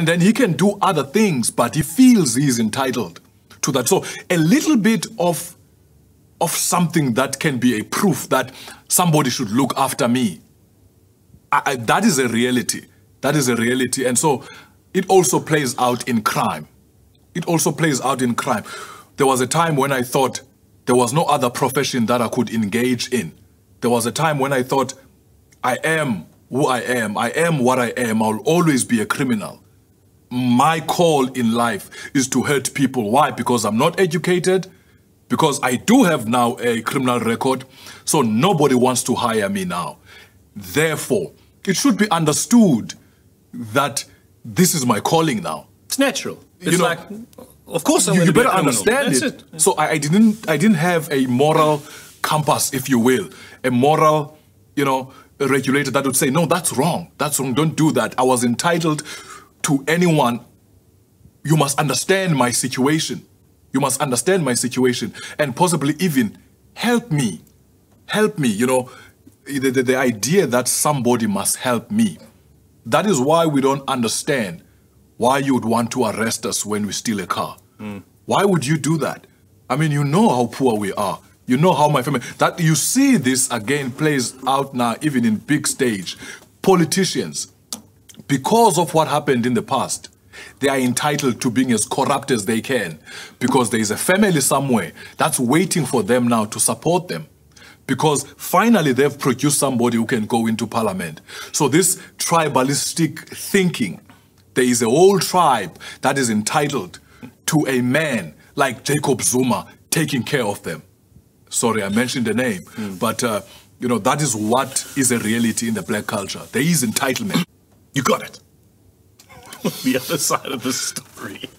and then he can do other things, but he feels he's entitled to that. So a little bit of of something that can be a proof that somebody should look after me. I, I, that is a reality. That is a reality. And so it also plays out in crime. It also plays out in crime. There was a time when I thought there was no other profession that I could engage in. There was a time when I thought I am who I am. I am what I am. I'll always be a criminal my call in life is to hurt people. Why? Because I'm not educated, because I do have now a criminal record, so nobody wants to hire me now. Therefore, it should be understood that this is my calling now. It's natural. It's you know, like, of course, I'm you, you better be understand it. it. Yeah. So I, I, didn't, I didn't have a moral compass, if you will, a moral, you know, regulator that would say, no, that's wrong. That's wrong. Don't do that. I was entitled to anyone, you must understand my situation. You must understand my situation and possibly even help me. Help me, you know, the, the, the idea that somebody must help me. That is why we don't understand why you would want to arrest us when we steal a car. Mm. Why would you do that? I mean, you know how poor we are. You know how my family that you see this again plays out now even in big stage. Politicians because of what happened in the past, they are entitled to being as corrupt as they can because there is a family somewhere that's waiting for them now to support them. Because finally they've produced somebody who can go into parliament. So this tribalistic thinking, there is a whole tribe that is entitled to a man like Jacob Zuma taking care of them. Sorry, I mentioned the name, mm. but uh, you know that is what is a reality in the black culture. There is entitlement. You got it. the other side of the story.